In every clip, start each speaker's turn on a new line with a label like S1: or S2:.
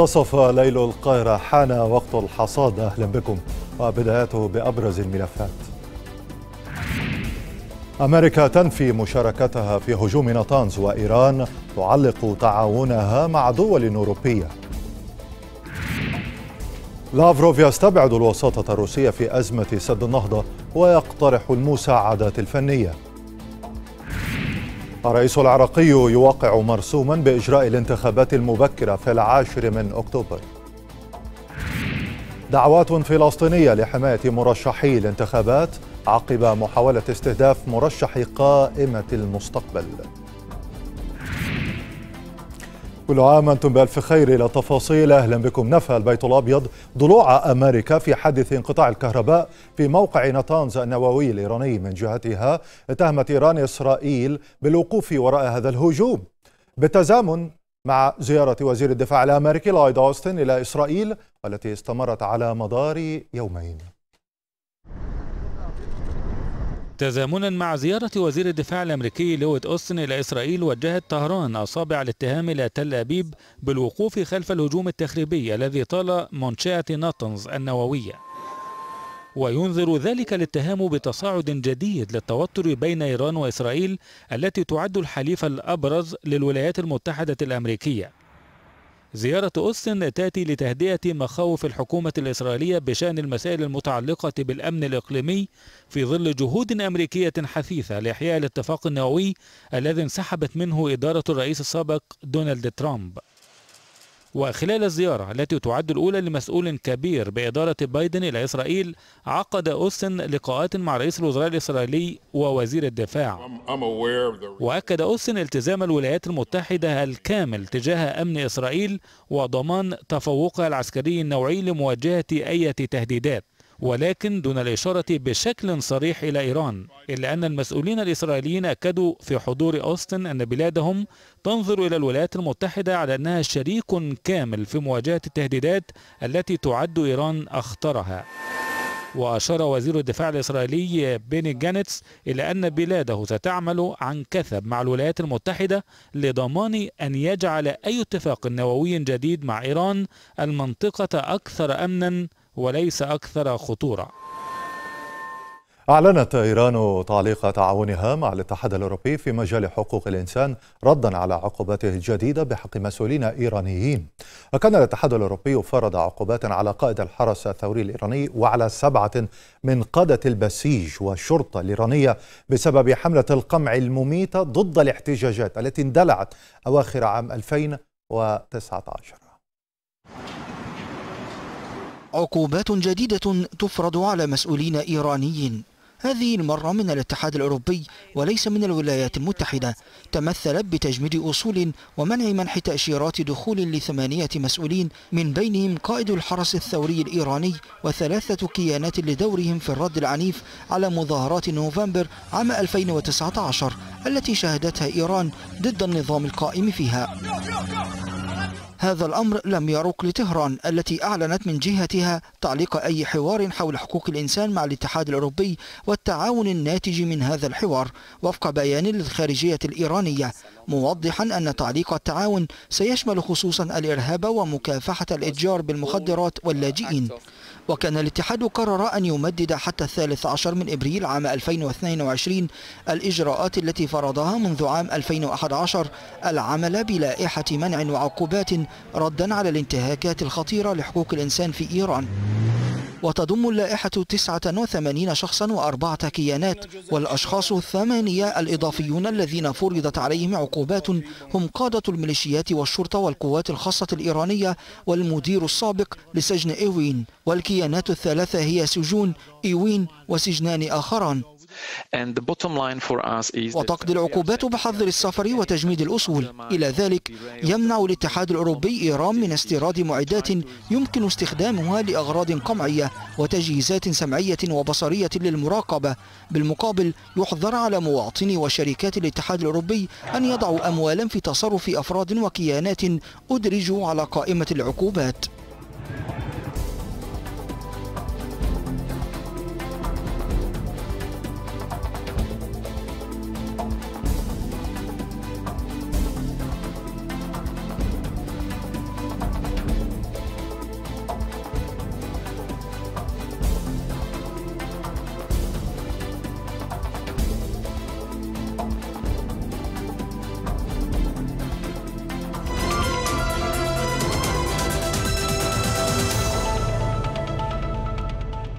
S1: منتصف ليل القاهرة حان وقت الحصاد أهلا بكم وبدايته بأبرز الملفات أمريكا تنفي مشاركتها في هجوم نطانز وإيران تعلق تعاونها مع دول أوروبية لافروف يستبعد الوساطة الروسية في أزمة سد النهضة ويقترح المساعدات الفنية الرئيس العراقي يوقع مرسوما بإجراء الانتخابات المبكرة في العاشر من أكتوبر دعوات فلسطينية لحماية مرشحي الانتخابات عقب محاولة استهداف مرشح قائمة المستقبل كل عام أنتم بألف خير إلى تفاصيل أهلا بكم نفى البيت الأبيض ضلوع أمريكا في حادث انقطاع الكهرباء في موقع نطانز النووي الإيراني من جهتها اتهمت إيران إسرائيل بالوقوف وراء هذا الهجوم بالتزامن مع زيارة وزير الدفاع الأمريكي لايد أوستن إلى إسرائيل والتي استمرت على مدار يومين
S2: تزامنا مع زيارة وزير الدفاع الأمريكي لويد أوستن إلى إسرائيل وجهت طهران أصابع الاتهام إلى تل أبيب بالوقوف خلف الهجوم التخريبي الذي طال منشأة ناطنز النووية وينذر ذلك الاتهام بتصاعد جديد للتوتر بين إيران وإسرائيل التي تعد الحليف الأبرز للولايات المتحدة الأمريكية زيارة أوستن تأتي لتهدئة مخاوف الحكومة الإسرائيلية بشأن المسائل المتعلقة بالأمن الإقليمي في ظل جهود أمريكية حثيثة لإحياء الاتفاق النووي الذي انسحبت منه إدارة الرئيس السابق دونالد ترامب وخلال الزيارة التي تعد الأولى لمسؤول كبير بإدارة بايدن إلى إسرائيل عقد أوستن لقاءات مع رئيس الوزراء الإسرائيلي ووزير الدفاع وأكد أوستن التزام الولايات المتحدة الكامل تجاه أمن إسرائيل وضمان تفوقها العسكري النوعي لمواجهة أي تهديدات ولكن دون الإشارة بشكل صريح إلى إيران إلا أن المسؤولين الإسرائيليين أكدوا في حضور أوستن أن بلادهم تنظر إلى الولايات المتحدة على أنها شريك كامل في مواجهة التهديدات التي تعد إيران أخطرها وأشار وزير الدفاع الإسرائيلي بيني جانتس إلى أن بلاده ستعمل عن كثب مع الولايات المتحدة لضمان أن يجعل أي اتفاق نووي جديد مع إيران المنطقة أكثر أمنا وليس أكثر خطورة
S1: أعلنت إيران تعليق تعاونها مع الاتحاد الأوروبي في مجال حقوق الإنسان ردا على عقوباته الجديدة بحق مسؤولين إيرانيين وكان الاتحاد الأوروبي فرض عقوبات على قائد الحرس الثوري الإيراني وعلى سبعة من قادة البسيج والشرطة الإيرانية بسبب حملة القمع المميتة ضد الاحتجاجات التي اندلعت أواخر عام 2019
S3: عقوبات جديدة تفرض على مسؤولين إيرانيين هذه المرة من الاتحاد الأوروبي وليس من الولايات المتحدة تمثلت بتجميد أصول ومنع منح تأشيرات دخول لثمانية مسؤولين من بينهم قائد الحرس الثوري الإيراني وثلاثة كيانات لدورهم في الرد العنيف على مظاهرات نوفمبر عام 2019 التي شهدتها إيران ضد النظام القائم فيها هذا الأمر لم يروق لطهران التي أعلنت من جهتها تعليق أي حوار حول حقوق الإنسان مع الاتحاد الأوروبي والتعاون الناتج من هذا الحوار وفق بيان للخارجية الإيرانية موضحا أن تعليق التعاون سيشمل خصوصا الإرهاب ومكافحة الإتجار بالمخدرات واللاجئين وكان الاتحاد قرر أن يمدد حتى الثالث عشر من إبريل عام 2022 الإجراءات التي فرضها منذ عام 2011 العمل بلائحة منع وعقوبات ردا على الانتهاكات الخطيرة لحقوق الإنسان في إيران وتضم اللائحة 89 شخصا وأربعة كيانات والأشخاص الثمانية الإضافيون الذين فرضت عليهم عقوبات هم قادة الميليشيات والشرطة والقوات الخاصة الإيرانية والمدير السابق لسجن إيوين والكيانات الثلاثة هي سجون إيوين وسجنان آخران وتقضي العقوبات بحظر السفر وتجميد الأصول إلى ذلك يمنع الاتحاد الأوروبي إيران من استيراد معدات يمكن استخدامها لأغراض قمعية وتجهيزات سمعية وبصرية للمراقبة بالمقابل يحظر على مواطني وشركات الاتحاد الأوروبي أن يضعوا أموالا في تصرف أفراد وكيانات أدرجوا على قائمة العقوبات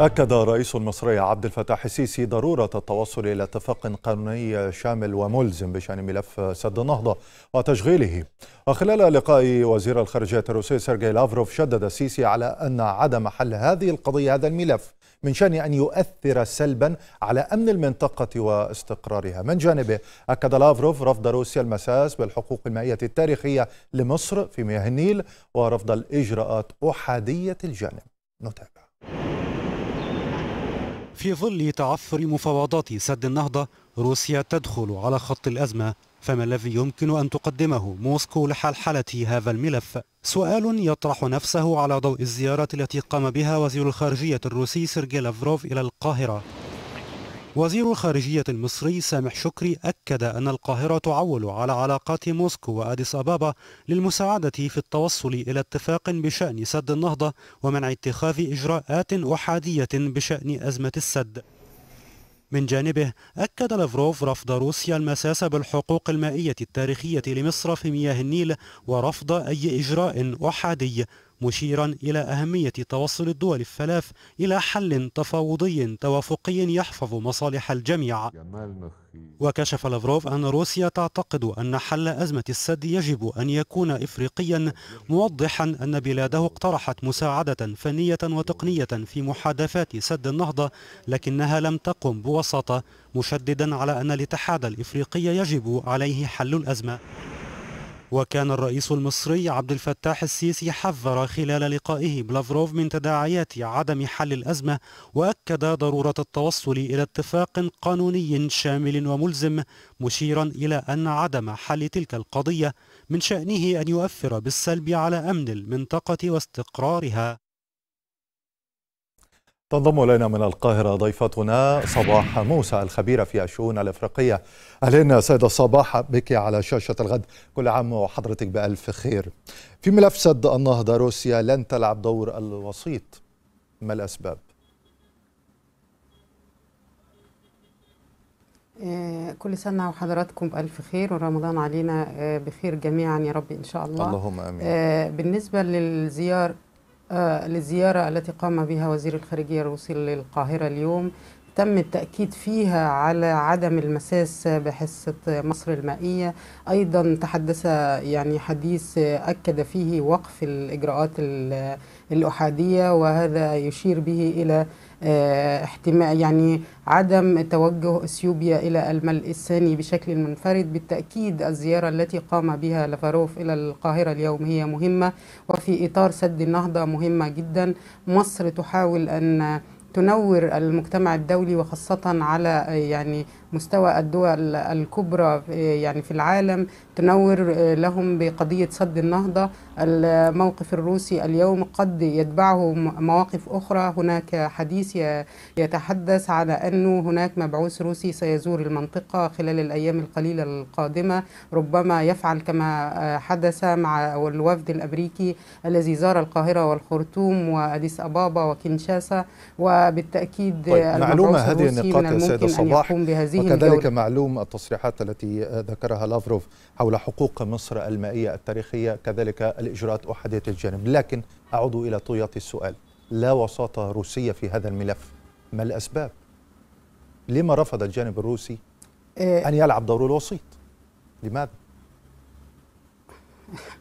S1: أكد رئيس المصري عبد الفتاح السيسي ضرورة التوصل إلى اتفاق قانوني شامل وملزم بشأن ملف سد النهضة وتشغيله وخلال لقاء وزير الخارجية الروسي سيرجي لافروف شدد السيسي على أن عدم حل هذه القضية هذا الملف من شأن أن يؤثر سلبا على أمن المنطقة واستقرارها من جانبه أكد لافروف رفض روسيا المساس بالحقوق المائية التاريخية لمصر في مياه النيل ورفض الإجراءات أحادية الجانب
S4: نتابع في ظل تعثر مفاوضات سد النهضة روسيا تدخل على خط الأزمة فما الذي يمكن أن تقدمه موسكو لحلحلة هذا الملف؟ سؤال يطرح نفسه على ضوء الزيارة التي قام بها وزير الخارجية الروسي سيرجي لافروف إلى القاهرة وزير الخارجية المصري سامح شكري أكد أن القاهرة تعول على علاقات موسكو وأديس أبابا للمساعدة في التوصل إلى اتفاق بشأن سد النهضة ومنع اتخاذ إجراءات أحادية بشأن أزمة السد من جانبه أكد لافروف رفض روسيا المساس بالحقوق المائية التاريخية لمصر في مياه النيل ورفض أي إجراء أحادي مشيرا إلى أهمية توصل الدول الثلاث إلى حل تفاوضي توافقي يحفظ مصالح الجميع وكشف لافروف أن روسيا تعتقد أن حل أزمة السد يجب أن يكون إفريقيا موضحا أن بلاده اقترحت مساعدة فنية وتقنية في محادثات سد النهضة لكنها لم تقم بوساطة مشددا على أن الاتحاد الإفريقي يجب عليه حل الأزمة وكان الرئيس المصري عبد الفتاح السيسي حذر خلال لقائه بلافروف من تداعيات عدم حل الأزمة وأكد ضرورة التوصل إلى اتفاق قانوني شامل وملزم مشيرا إلى أن عدم حل تلك القضية من شأنه أن يؤثر بالسلب على أمن المنطقة واستقرارها
S1: تنضم الينا من القاهره ضيفتنا صباح موسى الخبيره في الشؤون الافريقيه اهلا سيده صباح بك على شاشه الغد كل عام وحضرتك بالف خير في ملف سد النهضه روسيا لن تلعب دور الوسيط ما الاسباب
S5: آه، كل سنة وحضراتكم بألف خير ورمضان علينا آه، بخير جميعا يا رب إن شاء الله اللهم آمين آه، بالنسبة للزيارة آه، للزيارة التي قام بها وزير الخارجية الروسي للقاهرة اليوم تم التأكيد فيها على عدم المساس بحصة مصر المائية أيضا تحدث يعني حديث أكد فيه وقف الإجراءات الأحادية وهذا يشير به إلى آه، احتمال يعني عدم توجه اثيوبيا الى الملء الثاني بشكل منفرد بالتاكيد الزياره التي قام بها لافاروف الى القاهره اليوم هي مهمه وفي اطار سد النهضه مهمه جدا مصر تحاول ان تنور المجتمع الدولي وخاصة على يعني مستوى الدول الكبرى يعني في العالم تنور آه، لهم بقضية صد النهضة الموقف الروسي اليوم قد يتبعه مواقف أخرى هناك حديث يتحدث على أنه هناك مبعوث روسي سيزور المنطقة خلال الأيام القليلة القادمة ربما يفعل كما آه، حدث مع الوفد الأمريكي الذي زار القاهرة والخرطوم وأديس أبابا وكنشاسا وبالتأكيد طيب المبعوث الروسي من الممكن أن يقوم بهذه وكذلك جولة.
S1: معلوم التصريحات التي ذكرها لافروف حول حقوق مصر المائية التاريخية كذلك الإجراءات أحادية الجانب لكن أعود إلى طيات السؤال لا وساطة روسية في هذا الملف ما الأسباب؟ لما رفض الجانب الروسي إيه. أن يلعب دور الوسيط؟ لماذا؟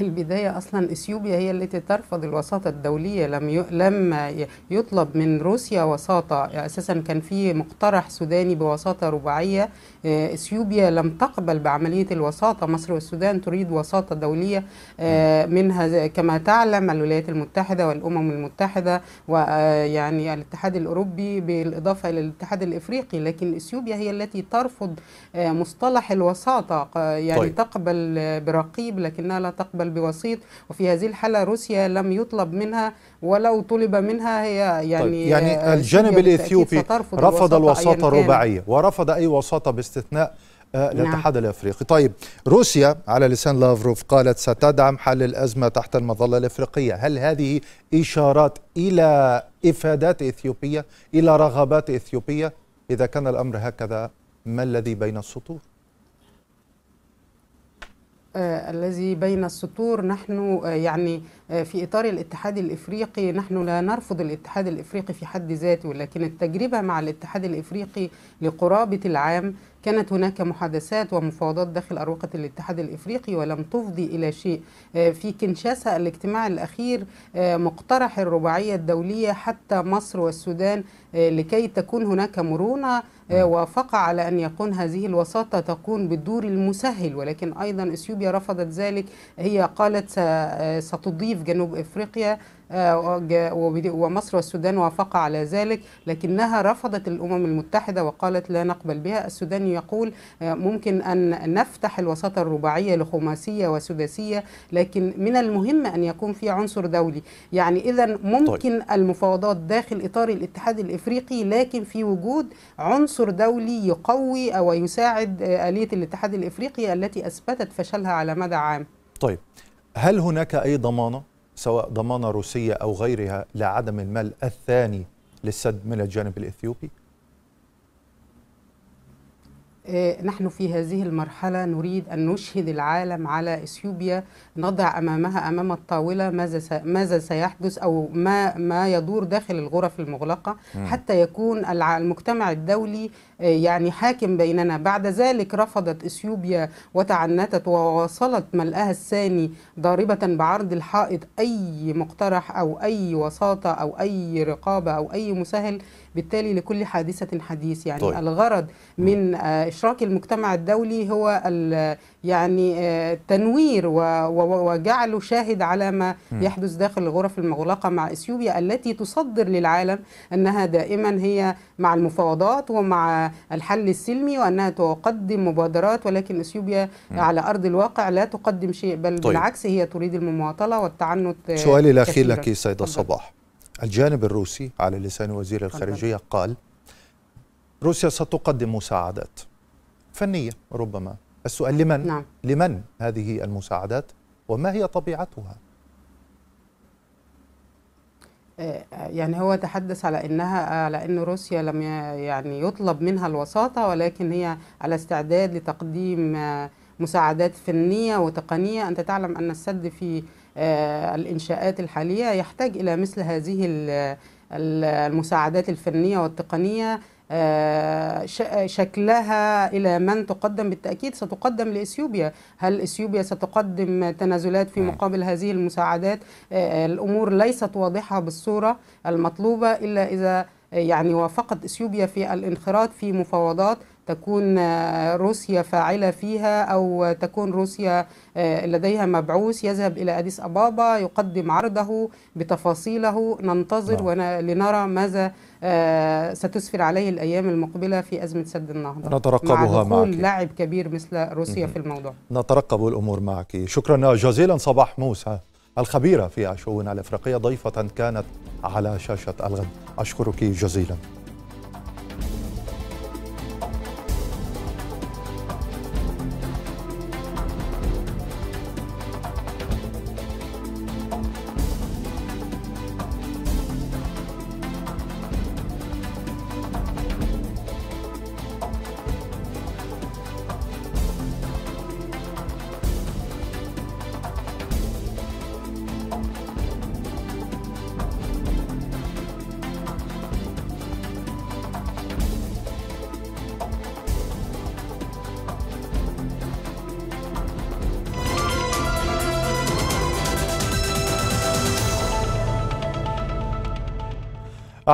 S5: البداية أصلا إثيوبيا هي التي ترفض الوساطة الدولية لم ي... لما يطلب من روسيا وساطة أساسا كان في مقترح سوداني بوساطة رباعية آه، إثيوبيا لم تقبل بعملية الوساطة مصر والسودان تريد وساطة دولية آه، منها كما تعلم الولايات المتحدة والأمم المتحدة ويعني آه، الاتحاد الأوروبي بالإضافة إلى الاتحاد الإفريقي لكن إثيوبيا هي التي ترفض مصطلح الوساطة يعني طيب. تقبل برقيب لكنها لا تقبل يقبل بوسيط وفي هذه الحالة روسيا لم يطلب منها ولو طلب منها هي يعني طيب يعني, يعني آه، الجانب يعني الإثيوبي رفض الوساطة الرباعية
S1: ورفض أي وساطة باستثناء الاتحاد آه، نعم. الافريقي طيب روسيا على لسان لافروف قالت ستدعم حل الازمه تحت المظله الافريقيه هل هذه اشارات الى افادات اثيوبيه الى رغبات اثيوبيه اذا كان الامر هكذا ما الذي بين السطور
S5: آه، الذي بين السطور نحن آه، يعني آه، في إطار الاتحاد الإفريقي نحن لا نرفض الاتحاد الإفريقي في حد ذاته ولكن التجربة مع الاتحاد الإفريقي لقرابة العام كانت هناك محادثات ومفاوضات داخل أروقة الاتحاد الإفريقي ولم تفضي إلى شيء آه، في كنشاسا الاجتماع الأخير آه، مقترح الرباعية الدولية حتى مصر والسودان لكي تكون هناك مرونة نعم. وافق على أن يكون هذه الوساطة تكون بالدور المسهل ولكن أيضا إثيوبيا رفضت ذلك هي قالت ستضيف في جنوب افريقيا آه، ومصر والسودان وافقا على ذلك لكنها رفضت الامم المتحده وقالت لا نقبل بها السودان يقول آه، ممكن ان نفتح الوساطه الرباعيه لخماسيه وسداسيه لكن من المهم ان يكون في عنصر دولي يعني اذا ممكن طيب. المفاوضات داخل اطار الاتحاد الافريقي لكن في وجود عنصر دولي يقوي او يساعد آه، اليه الاتحاد الافريقي التي اثبتت فشلها على مدى عام
S1: طيب هل هناك أي ضمانة سواء ضمانة روسية أو غيرها لعدم المال الثاني للسد من الجانب الإثيوبي؟
S5: إيه، نحن في هذه المرحلة نريد أن نشهد العالم على إثيوبيا نضع أمامها أمام الطاولة ماذا ماذا سيحدث أو ما ما يدور داخل الغرف المغلقة حتى يكون المجتمع الدولي يعني حاكم بيننا بعد ذلك رفضت اثيوبيا وتعنتت وواصلت ملاها الثاني ضاربه بعرض الحائط اي مقترح او اي وساطه او اي رقابه او اي مسهل بالتالي لكل حادثه حديث يعني طيب. الغرض من آه، اشراك المجتمع الدولي هو يعني آه، تنوير وجعله شاهد على ما يحدث داخل الغرف المغلقه مع اثيوبيا التي تصدر للعالم انها دائما هي مع المفاوضات ومع الحل السلمي وأنها تقدم مبادرات ولكن إثيوبيا على أرض الواقع لا تقدم شيء بل طيب. بالعكس هي تريد المماطلة والتعنت آه، سؤالي الأخير لك سيدة صباح
S1: الجانب الروسي على لسان وزير الخارجية قال روسيا ستقدم مساعدات فنية ربما السؤال لمن؟ نعم. لمن هذه المساعدات وما هي طبيعتها؟
S5: يعني هو تحدث على انها على ان روسيا لم يعني يطلب منها الوساطه ولكن هي على استعداد لتقديم مساعدات فنيه وتقنيه انت تعلم ان السد في آه، الانشاءات الحاليه يحتاج الى مثل هذه المساعدات الفنيه والتقنيه آه، شكلها إلى من تقدم بالتأكيد ستقدم لإثيوبيا هل إثيوبيا ستقدم تنازلات في مقابل هذه المساعدات آه، آه، الأمور ليست واضحة بالصورة المطلوبة إلا إذا يعني وافقت اثيوبيا في الانخراط في مفاوضات تكون روسيا فاعلة فيها أو تكون روسيا لديها مبعوث يذهب إلى أديس أبابا يقدم عرضه بتفاصيله ننتظر نعم. لنرى ماذا آه، ستسفر عليه الأيام المقبلة في أزمة سد النهضة نترقبها مع دخول معك. لاعب كبير مثل روسيا في الموضوع
S1: نترقب الأمور معك شكرا جزيلا صباح موسى الخبيرة في الشؤون الإفريقية ضيفة كانت على شاشة الغد أشكرك جزيلا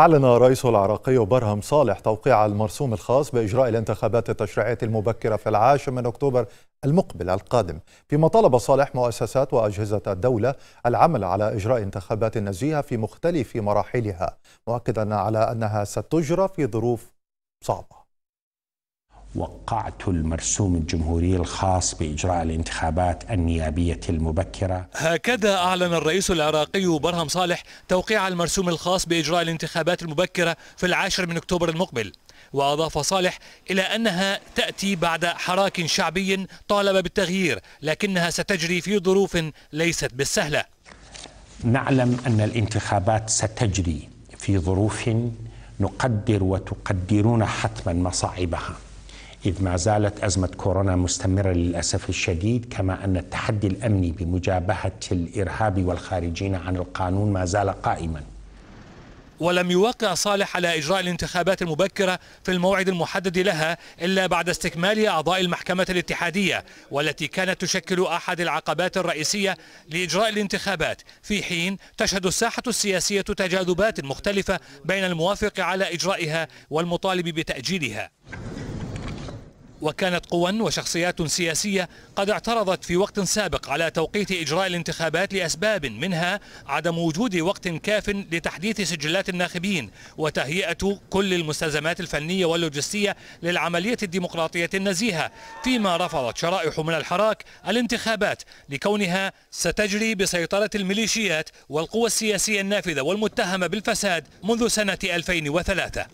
S1: أعلن رئيس العراقي برهم صالح توقيع المرسوم الخاص بإجراء الانتخابات التشريعية المبكرة في العاشر من أكتوبر المقبل القادم فيما طلب صالح مؤسسات وأجهزة الدولة العمل على إجراء انتخابات نزيهة في مختلف مراحلها مؤكدا على أنها ستجرى في ظروف صعبة
S2: وقعت المرسوم الجمهوري الخاص باجراء الانتخابات النيابيه المبكره.
S6: هكذا اعلن الرئيس العراقي برهم صالح توقيع المرسوم الخاص باجراء الانتخابات المبكره في العاشر من اكتوبر المقبل. وأضاف صالح إلى أنها تأتي بعد حراك شعبي طالب بالتغيير لكنها ستجري في ظروف ليست بالسهلة
S2: نعلم أن الانتخابات ستجري في ظروف نقدر وتقدرون حتما مصاعبها إذ ما زالت أزمة كورونا مستمرة للأسف الشديد كما أن التحدي الأمني بمجابهة الإرهاب والخارجين عن القانون ما زال قائما
S6: ولم يوقع صالح على إجراء الانتخابات المبكرة في الموعد المحدد لها إلا بعد استكمال أعضاء المحكمة الاتحادية والتي كانت تشكل أحد العقبات الرئيسية لإجراء الانتخابات في حين تشهد الساحة السياسية تجاذبات مختلفة بين الموافق على إجرائها والمطالب بتأجيلها وكانت قوى وشخصيات سياسية قد اعترضت في وقت سابق على توقيت إجراء الانتخابات لأسباب منها عدم وجود وقت كاف لتحديث سجلات الناخبين وتهيئة كل المستلزمات الفنية واللوجستية للعملية الديمقراطية النزيهة فيما رفضت شرائح من الحراك الانتخابات لكونها ستجري بسيطرة الميليشيات والقوى السياسية النافذة والمتهمة بالفساد منذ سنة 2003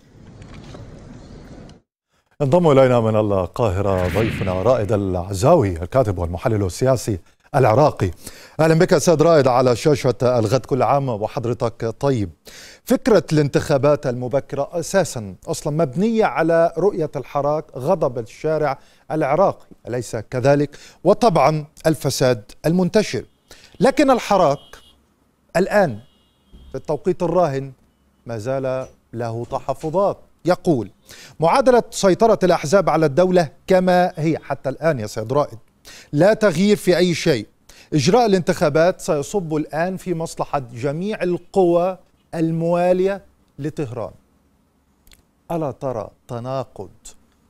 S1: انضم الينا من القاهره ضيفنا رائد العزاوي الكاتب والمحلل السياسي العراقي اهلا بك استاذ رائد على شاشه الغد كل عام وحضرتك طيب فكره الانتخابات المبكره اساسا اصلا مبنيه على رؤيه الحراك غضب الشارع العراقي اليس كذلك وطبعا الفساد المنتشر لكن الحراك الان في التوقيت الراهن ما زال له تحفظات يقول معادلة سيطرة الأحزاب على الدولة كما هي حتى الآن يا سيد رائد لا تغيير في أي شيء إجراء الانتخابات سيصب الآن في مصلحة جميع القوى الموالية لطهران ألا ترى تناقض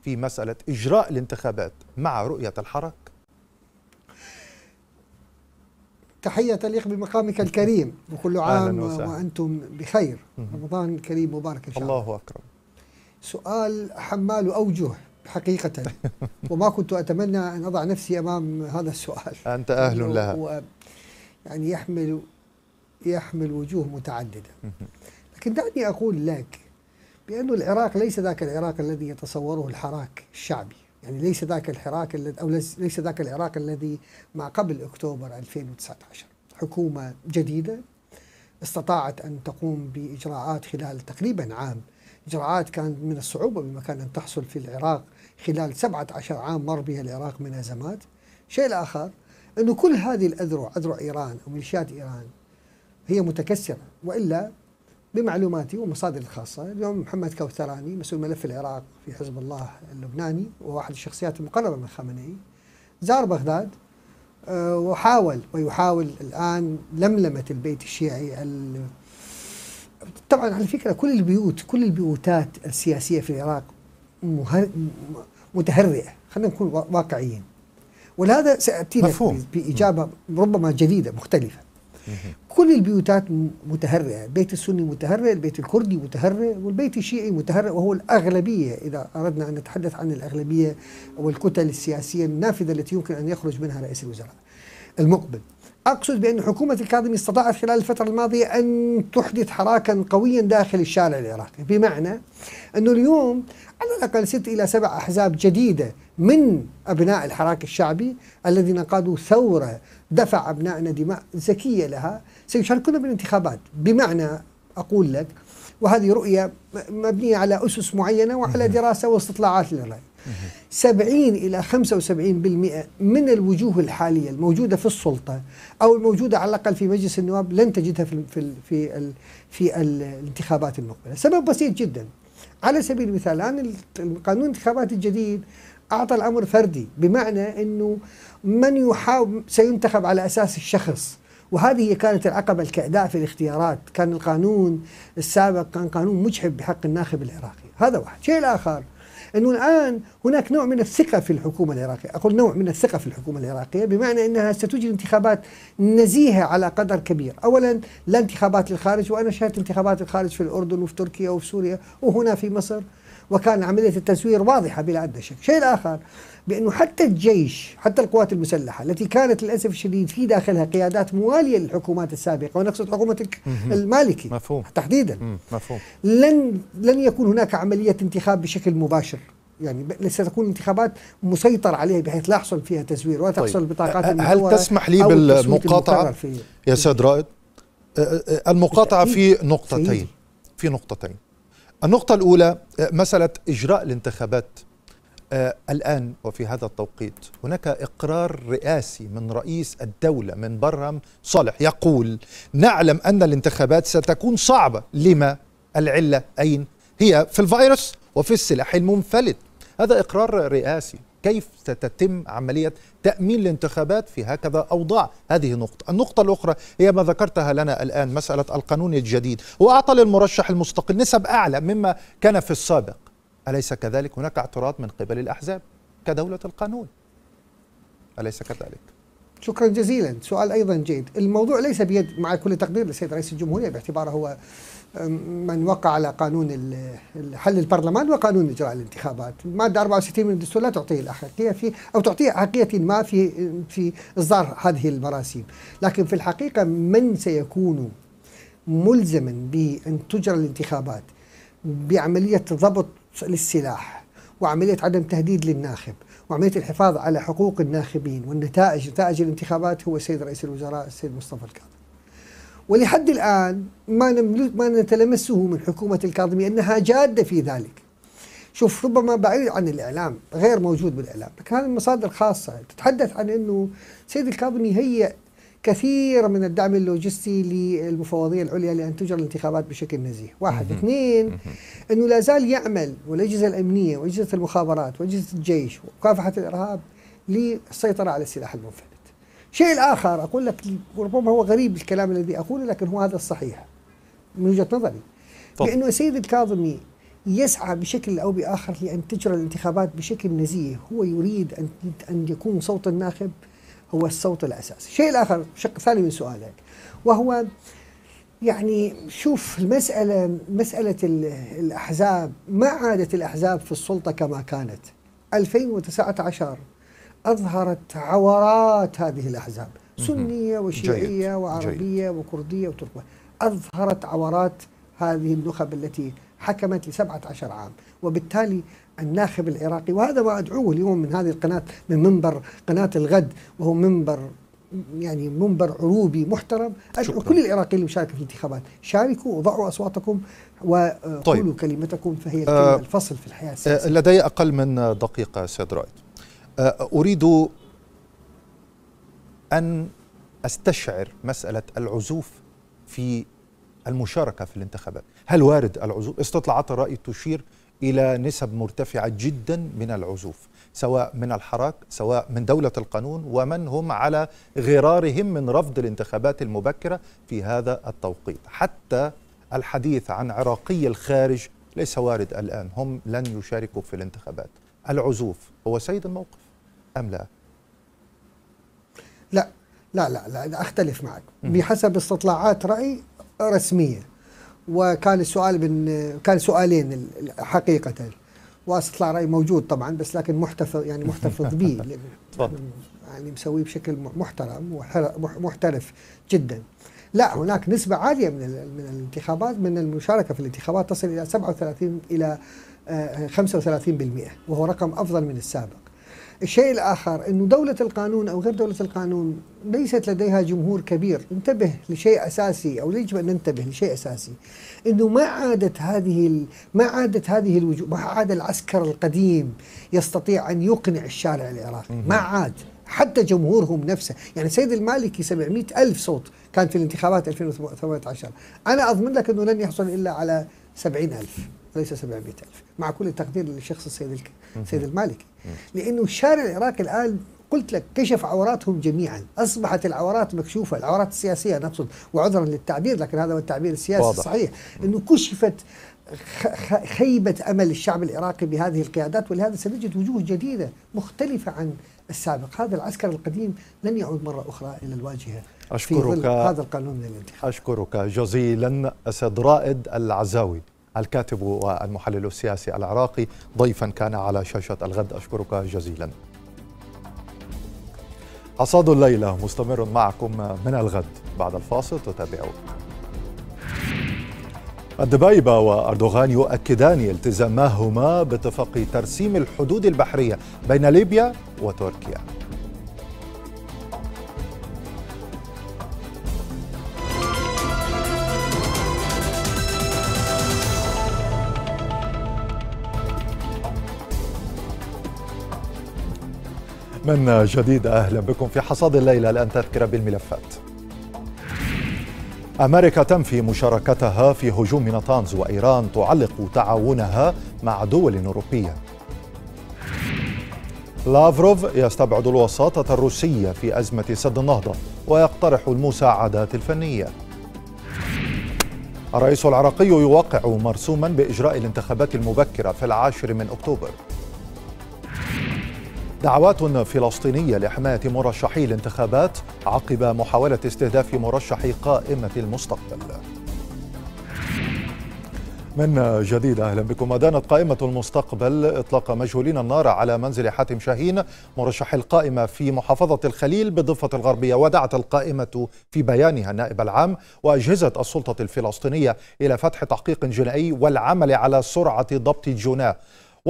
S1: في مسألة إجراء الانتخابات مع رؤية الحرك؟
S7: تحية تليق بمقامك الكريم وكل عام وأنتم بخير رمضان كريم مبارك إن شاء الله الله أكرم سؤال حمال أوجه حقيقة وما كنت أتمنى أن أضع نفسي أمام هذا السؤال
S1: أنت أهل لها
S7: يعني يحمل يحمل وجوه متعددة لكن دعني أقول لك بأن العراق ليس ذاك العراق الذي يتصوره الحراك الشعبي يعني ليس ذاك الحراك الذي أو ليس ذاك العراق الذي ما قبل أكتوبر 2019 حكومة جديدة استطاعت أن تقوم بإجراءات خلال تقريبا عام جرعات كانت من الصعوبة بمكان أن تحصل في العراق خلال سبعة عشر عام مر بها العراق من أزمات شيء الآخر أنه كل هذه الأذرع أذرع إيران وميليشيات إيران هي متكسرة وإلا بمعلوماتي ومصادري الخاصة اليوم محمد كوثراني مسؤول ملف العراق في حزب الله اللبناني وواحد الشخصيات المقربة من خامنئي زار بغداد آه، وحاول ويحاول الآن لملمة البيت الشيعي طبعا على فكره كل البيوت كل البيوتات السياسيه في العراق متهرئه خلينا نكون واقعيين ولهذا ساتينا مفهوم. باجابه ربما جديده مختلفه كل البيوتات متهرئه، البيت السني متهرئ، البيت الكردي متهرئ، والبيت الشيعي متهرئ وهو الاغلبيه اذا اردنا ان نتحدث عن الاغلبيه والكتل السياسيه النافذه التي يمكن ان يخرج منها رئيس الوزراء المقبل. أقصد بأن حكومة الكاظمي استطاعت خلال الفترة الماضية أن تحدث حراكا قويا داخل الشارع العراقي بمعنى أنه اليوم على الأقل ست إلى سبع أحزاب جديدة من أبناء الحراك الشعبي الذين قادوا ثورة دفع أبنائنا دماء زكية لها سيشاركون بالانتخابات بمعنى أقول لك وهذه رؤية مبنية على أسس معينة وعلى دراسة واستطلاعات للرأي 70 إلى 75% من الوجوه الحالية الموجودة في السلطة أو الموجودة على الأقل في مجلس النواب لن تجدها في في في, في الانتخابات المقبلة سبب بسيط جدا على سبيل المثال الآن القانون الانتخابات الجديد أعطى الأمر فردي بمعنى أنه من يحاول سينتخب على أساس الشخص وهذه كانت العقبة الكعداء في الاختيارات كان القانون السابق كان قانون مجحف بحق الناخب العراقي هذا واحد شيء الآخر أنه الآن هناك نوع من الثقة في الحكومة العراقية أقول نوع من الثقة في الحكومة العراقية بمعنى أنها ستجري انتخابات نزيهة على قدر كبير أولا لا انتخابات للخارج وأنا شاهدت انتخابات الخارج في الأردن وفي تركيا وفي سوريا وهنا في مصر وكان عملية التزوير واضحة بلا أدنى شك شيء آخر بأنه حتى الجيش حتى القوات المسلحة التي كانت للأسف الشديد في داخلها قيادات موالية للحكومات السابقة ونقصد حكومة المالكي مفهوم تحديدا مفهوم لن لن يكون هناك عملية انتخاب بشكل مباشر يعني ستكون انتخابات مسيطر عليها بحيث لا يحصل فيها تزوير ولا طيب. تحصل طيب. بطاقات أه، أه، هل تسمح لي بالمقاطعة
S1: يا سيد رائد أه، المقاطعة في نقطتين في نقطتين النقطة الأولى مسألة إجراء الانتخابات آه، الآن وفي هذا التوقيت هناك إقرار رئاسي من رئيس الدولة من برهم صالح يقول نعلم أن الانتخابات ستكون صعبة لما العلة أين هي في الفيروس وفي السلاح المنفلت هذا إقرار رئاسي كيف ستتم عملية تأمين الانتخابات في هكذا أوضاع هذه نقطة النقطة الأخرى هي ما ذكرتها لنا الآن مسألة القانون الجديد وأعطى للمرشح المستقل نسب أعلى مما كان في السابق أليس كذلك هناك اعتراض من قبل الأحزاب كدولة القانون أليس كذلك؟
S7: شكرا جزيلا سؤال أيضا جيد الموضوع ليس بيد مع كل تقدير للسيد رئيس الجمهورية باعتباره هو من وقع على قانون حل البرلمان وقانون اجراء الانتخابات، الماده 64 من الدستور لا تعطيه الاحقيه في او تعطيه احقيه ما في في اصدار هذه المراسيم، لكن في الحقيقه من سيكون ملزما بان تجرى الانتخابات بعمليه ضبط للسلاح وعملية عدم تهديد للناخب وعملية الحفاظ على حقوق الناخبين والنتائج نتائج الانتخابات هو السيد رئيس الوزراء السيد مصطفى الكاظمي ولحد الآن ما ما نتلمسه من حكومة الكاظمي أنها جادة في ذلك شوف ربما بعيد عن الإعلام غير موجود بالإعلام لكن هذه المصادر خاصة تتحدث عن أنه سيد الكاظمي هي كثير من الدعم اللوجستي للمفوضيه العليا لان تجرى الانتخابات بشكل نزيه، واحد، اثنين انه لا زال يعمل والاجهزه الامنيه واجهزه المخابرات واجهزه الجيش ومكافحه الارهاب للسيطره على السلاح المنفلت. شيء الاخر اقول لك ربما هو غريب الكلام الذي اقوله لكن هو هذا الصحيح من وجهه نظري. طب. لانه السيد الكاظمي يسعى بشكل او باخر لان تجرى الانتخابات بشكل نزيه، هو يريد ان ان يكون صوت الناخب هو الصوت الأساسي الشيء الآخر شق ثاني من سؤالك وهو يعني شوف المسألة مسألة الأحزاب ما عادت الأحزاب في السلطة كما كانت 2019 أظهرت عورات هذه الأحزاب سنية وشيعية جيد. وعربية جيد. وكردية وتركيه أظهرت عورات هذه النخب التي حكمت لسبعة عشر عام وبالتالي الناخب العراقي وهذا ما أدعوه اليوم من هذه القناة من منبر قناة الغد وهو منبر يعني منبر عروبي محترم أدعو كل العراقيين المشاركة في الانتخابات شاركوا وضعوا أصواتكم وقولوا طيب. كلمتكم فهي أه الفصل في الحياة آه، السياسية أه
S1: لدي أقل من دقيقة سيد رائد أه أريد أن أستشعر مسألة العزوف في المشاركة في الانتخابات هل وارد العزوف؟ استطلاعات الرأي تشير إلى نسب مرتفعة جدا من العزوف سواء من الحراك سواء من دولة القانون ومن هم على غرارهم من رفض الانتخابات المبكرة في هذا التوقيت حتى الحديث عن عراقي الخارج ليس وارد الآن هم لن يشاركوا في الانتخابات العزوف هو سيد الموقف أم لا؟
S7: لا لا لا, لا أختلف معك بحسب استطلاعات رأي رسمية وكان السؤال من كان سؤالين حقيقة واستطلاع رأي موجود طبعا بس لكن محتفظ يعني محتفظ به يعني مسويه بشكل محترم ومحترف جدا لا هناك نسبة عالية من من الانتخابات من المشاركة في الانتخابات تصل إلى 37 إلى 35% آه، وهو رقم أفضل من السابق الشيء الآخر أنه دولة القانون أو غير دولة القانون ليست لديها جمهور كبير انتبه لشيء أساسي أو يجب أن ننتبه لشيء أساسي أنه ما عادت هذه ما عادت هذه الوجوه ما عاد العسكر القديم يستطيع أن يقنع الشارع العراقي ما عاد حتى جمهورهم نفسه يعني سيد المالكي 700 ألف صوت كان في الانتخابات 2018 أنا أضمن لك أنه لن يحصل إلا على 70 ألف وليس 700 ألف مع كل تقدير للشخص السيد السيد المالكي لأنه الشارع العراقي الآن قلت لك كشف عوراتهم جميعا أصبحت العورات مكشوفة العورات السياسية نقصد وعذرا للتعبير لكن هذا هو التعبير السياسي واضح. الصحيح أنه كشفت خيبة أمل الشعب العراقي بهذه القيادات ولهذا سنجد وجوه جديدة مختلفة عن السابق هذا العسكر القديم لن يعود مرة أخرى إلى الواجهة أشكرك في ظل هذا القانون للانتخاب
S1: أشكرك جزيلا أسد رائد العزاوي الكاتب والمحلل السياسي العراقي ضيفا كان على شاشة الغد أشكرك جزيلا عصاد الليلة مستمر معكم من الغد بعد الفاصل تتابعوا الدبيبة وأردوغان يؤكدان التزامهما باتفاق ترسيم الحدود البحرية بين ليبيا وتركيا من جديد أهلا بكم في حصاد الليلة الآن تذكر بالملفات أمريكا تنفي مشاركتها في هجوم نطانز وإيران تعلق تعاونها مع دول أوروبية لافروف يستبعد الوساطة الروسية في أزمة سد النهضة ويقترح المساعدات الفنية الرئيس العراقي يوقع مرسوما بإجراء الانتخابات المبكرة في العاشر من أكتوبر دعوات فلسطينية لحماية مرشحي الانتخابات عقب محاولة استهداف مرشح قائمة المستقبل من جديد اهلا بكم ادانت قائمه المستقبل اطلاق مجهولين النار على منزل حاتم شاهين مرشح القائمه في محافظه الخليل بالضفه الغربيه ودعت القائمه في بيانها النائب العام واجهزه السلطه الفلسطينيه الى فتح تحقيق جنائي والعمل على سرعه ضبط جناه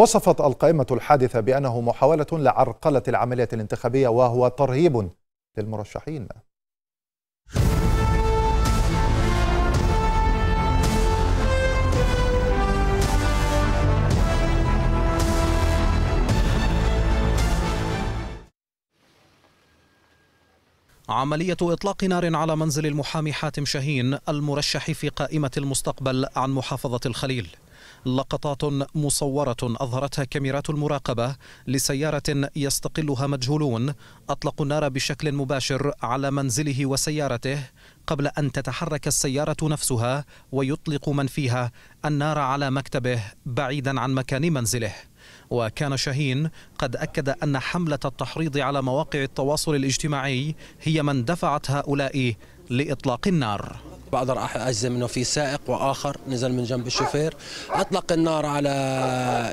S1: وصفت القائمة الحادثة بأنه محاولة لعرقلة العملية الانتخابية وهو ترهيب للمرشحين
S8: عملية إطلاق نار على منزل المحامي حاتم شاهين المرشح في قائمة المستقبل عن محافظة الخليل لقطات مصورة أظهرتها كاميرات المراقبة لسيارة يستقلها مجهولون أطلقوا النار بشكل مباشر على منزله وسيارته قبل أن تتحرك السيارة نفسها ويطلق من فيها النار على مكتبه بعيدا عن مكان منزله وكان شاهين قد أكد أن حملة التحريض على مواقع التواصل الاجتماعي هي من دفعت هؤلاء لإطلاق النار بقدر اجزم انه في سائق واخر نزل من جنب الشوفير اطلق النار على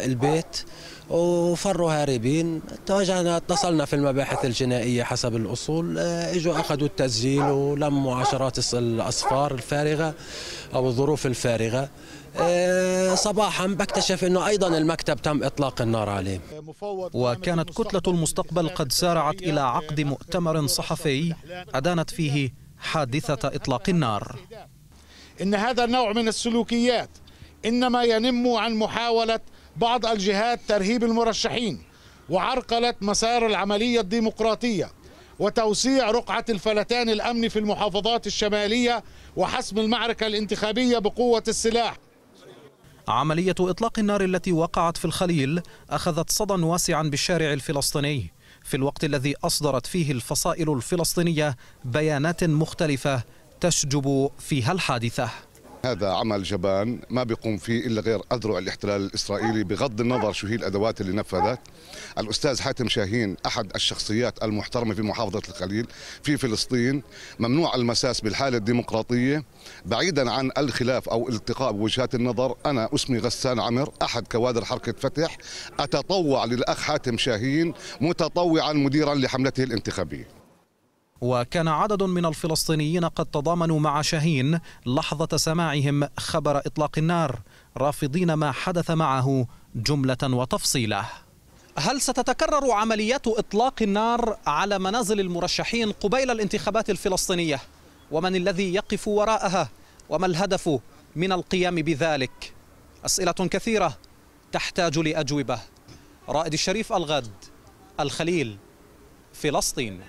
S8: البيت وفروا هاربين توجهنا اتصلنا في المباحث الجنائيه حسب الاصول آه، اجوا اخذوا التسجيل ولموا عشرات الاصفار الفارغه او الظروف الفارغه آه، صباحا بكتشف انه ايضا المكتب تم اطلاق النار عليه وكانت كتله المستقبل قد سارعت الى عقد مؤتمر صحفي ادانت فيه حادثة إطلاق النار
S9: إن هذا النوع من السلوكيات إنما ينم عن محاولة بعض الجهات
S10: ترهيب المرشحين وعرقلة مسار العملية الديمقراطية وتوسيع رقعة الفلتان الأمن في المحافظات الشمالية وحسم المعركة الانتخابية
S9: بقوة السلاح
S8: عملية إطلاق النار التي وقعت في الخليل أخذت صدى واسعا بالشارع الفلسطيني في الوقت الذي أصدرت فيه الفصائل الفلسطينية بيانات مختلفة تشجب فيها الحادثة
S11: هذا عمل جبان ما بيقوم فيه الا غير اذرع الاحتلال الاسرائيلي بغض النظر شو هي الادوات اللي نفذت الاستاذ حاتم شاهين احد الشخصيات المحترمه في محافظه الخليل في فلسطين ممنوع المساس بالحاله الديمقراطيه بعيدا عن الخلاف او التقاء بوجهات النظر انا اسمي غسان عمر احد كوادر حركه فتح اتطوع للاخ حاتم شاهين متطوعا مديرا لحملته الانتخابيه
S8: وكان عدد من الفلسطينيين قد تضامنوا مع شاهين لحظة سماعهم خبر إطلاق النار رافضين ما حدث معه جملة وتفصيله هل ستتكرر عمليات إطلاق النار على منازل المرشحين قبيل الانتخابات الفلسطينية؟ ومن الذي يقف وراءها؟ وما الهدف من القيام بذلك؟ أسئلة كثيرة تحتاج لأجوبة رائد الشريف الغد الخليل فلسطين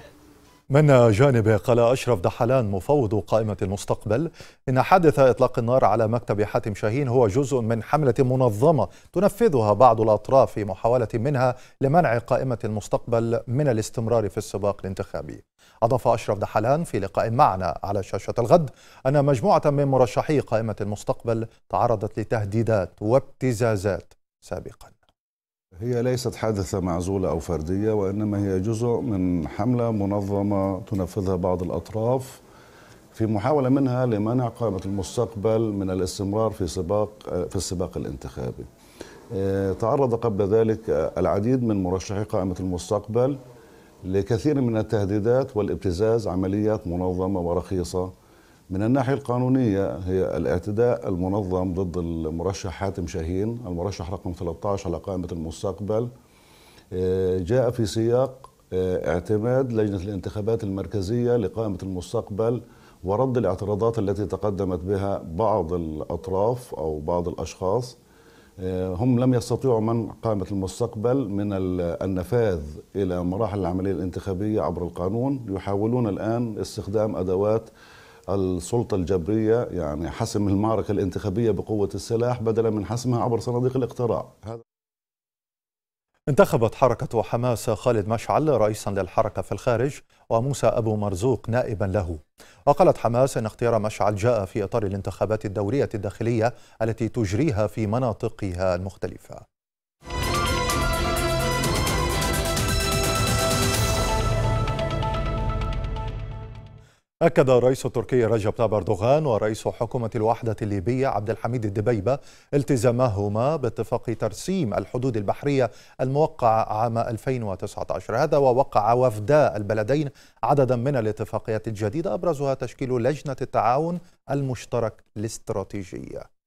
S1: من جانبه قال أشرف دحلان مفوض قائمة المستقبل إن حادث إطلاق النار على مكتب حاتم شاهين هو جزء من حملة منظمة تنفذها بعض الأطراف في محاولة منها لمنع قائمة المستقبل من الاستمرار في السباق الانتخابي أضاف أشرف دحلان في لقاء معنا على شاشة الغد أن مجموعة من مرشحي قائمة المستقبل تعرضت لتهديدات وابتزازات سابقاً
S11: هي ليست حادثة معزولة أو فردية وإنما هي جزء من حملة منظمة تنفذها بعض الأطراف في محاولة منها لمنع قائمة المستقبل من الاستمرار في سباق في السباق الانتخابي. آه، تعرض قبل ذلك العديد من مرشحي قائمة المستقبل لكثير من التهديدات والابتزاز عمليات منظمة ورخيصة من الناحية القانونية هي الاعتداء المنظم ضد المرشح حاتم شاهين المرشح رقم 13 على قائمة المستقبل آه، جاء في سياق آه، اعتماد لجنة الانتخابات المركزية لقائمة المستقبل ورد الاعتراضات التي تقدمت بها بعض الأطراف أو بعض الأشخاص آه، هم لم يستطيعوا منع قائمة المستقبل من النفاذ إلى مراحل العملية الانتخابية عبر القانون يحاولون الآن استخدام أدوات السلطة الجبرية يعني حسم المعركة الانتخابية بقوة السلاح بدلا من حسمها عبر صناديق الاقتراع هذا
S1: انتخبت حركة حماس خالد مشعل رئيسا للحركة في الخارج وموسى أبو مرزوق نائبا له وقالت حماس أن اختيار مشعل جاء في إطار الانتخابات الدورية الداخلية التي تجريها في مناطقها المختلفة أكد الرئيس التركي رجب طيب أردوغان ورئيس حكومة الوحدة الليبية عبد الحميد الدبيبة التزامهما باتفاق ترسيم الحدود البحرية الموقع عام 2019 هذا ووقع وفدا البلدين عددا من الاتفاقيات الجديدة أبرزها تشكيل لجنة التعاون المشترك الاستراتيجية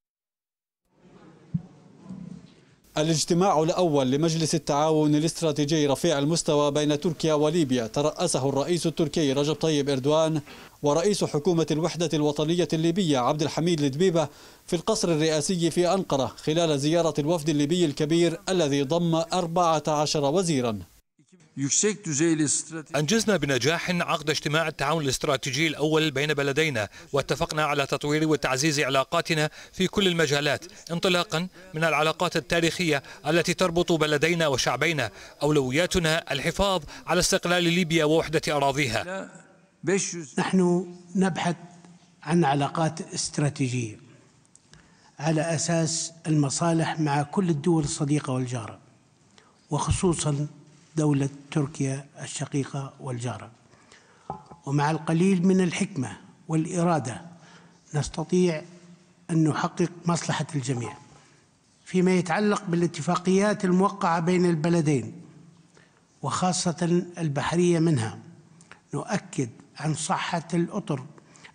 S12: الاجتماع الأول لمجلس التعاون الاستراتيجي رفيع المستوى بين تركيا وليبيا ترأسه الرئيس التركي رجب طيب إردوان ورئيس حكومة الوحدة الوطنية الليبية عبد الحميد لدبيبة في القصر الرئاسي في أنقرة خلال زيارة الوفد الليبي الكبير الذي ضم 14 وزيراً أنجزنا بنجاح عقد
S6: اجتماع التعاون الاستراتيجي الأول بين بلدينا واتفقنا على تطوير وتعزيز علاقاتنا في كل المجالات انطلاقا من العلاقات التاريخية التي تربط بلدينا وشعبينا أولوياتنا الحفاظ على استقلال ليبيا ووحدة أراضيها
S7: نحن نبحث عن علاقات استراتيجية على أساس المصالح مع كل الدول الصديقة والجارة وخصوصاً دولة تركيا الشقيقة والجارة ومع القليل من الحكمة والإرادة نستطيع أن نحقق مصلحة الجميع فيما يتعلق بالاتفاقيات الموقعة بين البلدين وخاصة البحرية منها نؤكد عن صحة الأطر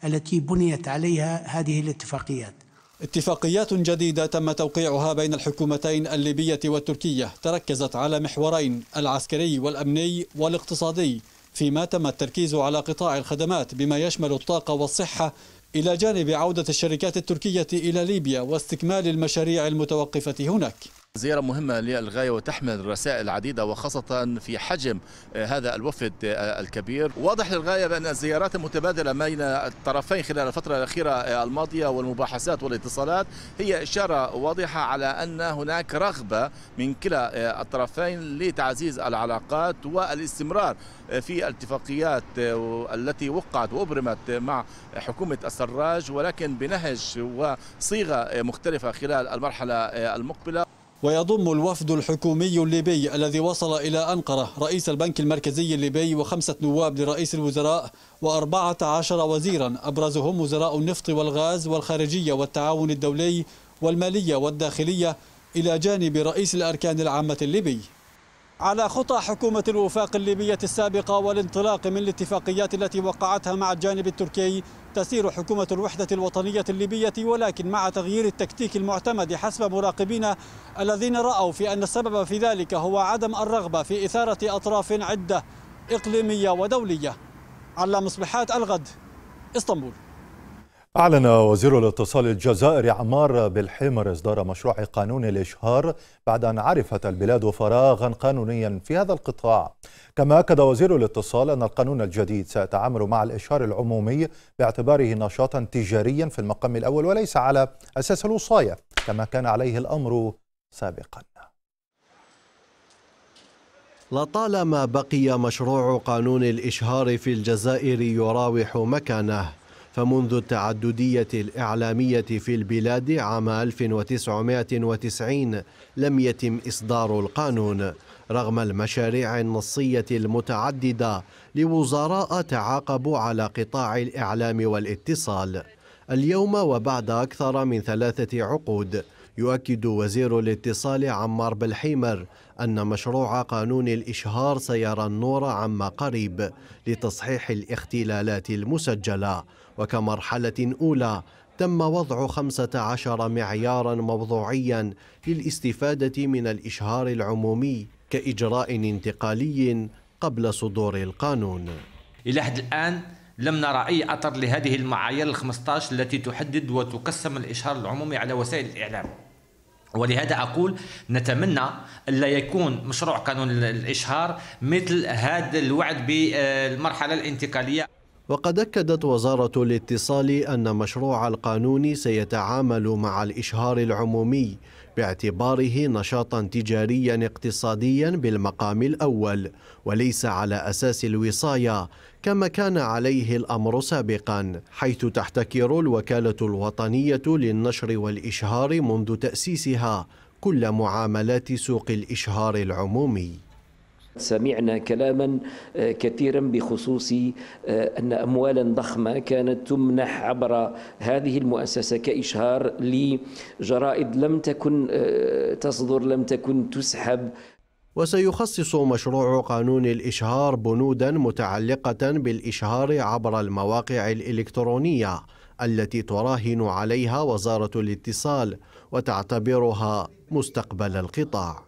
S7: التي بنيت عليها هذه الاتفاقيات
S12: اتفاقيات جديدة تم توقيعها بين الحكومتين الليبية والتركية تركزت على محورين العسكري والأمني والاقتصادي فيما تم التركيز على قطاع الخدمات بما يشمل الطاقة والصحة إلى جانب عودة الشركات التركية إلى ليبيا واستكمال المشاريع المتوقفة هناك زيارة مهمة للغاية وتحمل رسائل عديدة وخاصة في حجم آه، هذا الوفد آه، الكبير واضح
S9: للغاية بأن الزيارات المتبادلة بين الطرفين خلال الفترة الأخيرة آه، الماضية والمباحثات والاتصالات هي إشارة واضحة على أن هناك رغبة من كلا الطرفين لتعزيز العلاقات والاستمرار في الاتفاقيات التي وقعت وأبرمت مع حكومة السراج ولكن بنهج وصيغة مختلفة خلال المرحلة المقبلة
S12: ويضم الوفد الحكومي الليبي الذي وصل إلى أنقرة رئيس البنك المركزي الليبي وخمسة نواب لرئيس الوزراء وأربعة عشر وزيرا أبرزهم وزراء النفط والغاز والخارجية والتعاون الدولي والمالية والداخلية إلى جانب رئيس الأركان العامة الليبي على خطى حكومة الوفاق الليبية السابقة والانطلاق من الاتفاقيات التي وقعتها مع الجانب التركي تسير حكومة الوحدة الوطنية الليبية ولكن مع تغيير التكتيك المعتمد حسب مراقبين الذين رأوا في أن السبب في ذلك هو عدم الرغبة في إثارة أطراف عدة إقليمية ودولية على مصبحات الغد اسطنبول
S1: أعلن وزير الاتصال الجزائري عمار بالحمر إصدار مشروع قانون الإشهار بعد أن عرفت البلاد فراغا قانونيا في هذا القطاع كما أكد وزير الاتصال أن القانون الجديد سيتعامل مع الإشهار العمومي باعتباره نشاطا تجاريا في المقام الأول وليس على أساس الوصاية كما كان عليه الأمر سابقا
S13: لطالما بقي مشروع قانون الإشهار في الجزائر يراوح مكانه فمنذ التعددية الإعلامية في البلاد عام 1990 لم يتم إصدار القانون رغم المشاريع النصية المتعددة لوزراء تعاقبوا على قطاع الإعلام والاتصال اليوم وبعد أكثر من ثلاثة عقود يؤكد وزير الاتصال عمار بالحيمر أن مشروع قانون الإشهار سيرى النور عما قريب لتصحيح الاختلالات المسجلة وكمرحلة أولى تم وضع 15 معيارا موضوعيا للاستفادة من الإشهار العمومي كإجراء انتقالي قبل صدور القانون
S2: إلى حد الآن لم نرى أي أثر لهذه المعايير ال 15 التي تحدد وتقسم الإشهار العمومي على وسائل الإعلام ولهذا أقول نتمنى ألا يكون مشروع قانون الإشهار مثل هذا الوعد بالمرحلة الانتقالية
S13: وقد أكدت وزارة الاتصال أن مشروع القانون سيتعامل مع الإشهار العمومي باعتباره نشاطا تجاريا اقتصاديا بالمقام الأول وليس على أساس الوصاية كما كان عليه الأمر سابقا حيث تحتكر الوكالة الوطنية للنشر والإشهار منذ تأسيسها كل معاملات سوق الإشهار
S3: العمومي سمعنا كلاما آه، كثيرا بخصوص آه، ان اموالا ضخمه كانت تمنح عبر هذه المؤسسه كاشهار لجرائد لم تكن آه، تصدر لم تكن تسحب
S13: وسيخصص مشروع قانون الاشهار بنودا متعلقه بالاشهار عبر المواقع الالكترونيه التي تراهن عليها وزاره الاتصال وتعتبرها مستقبل القطاع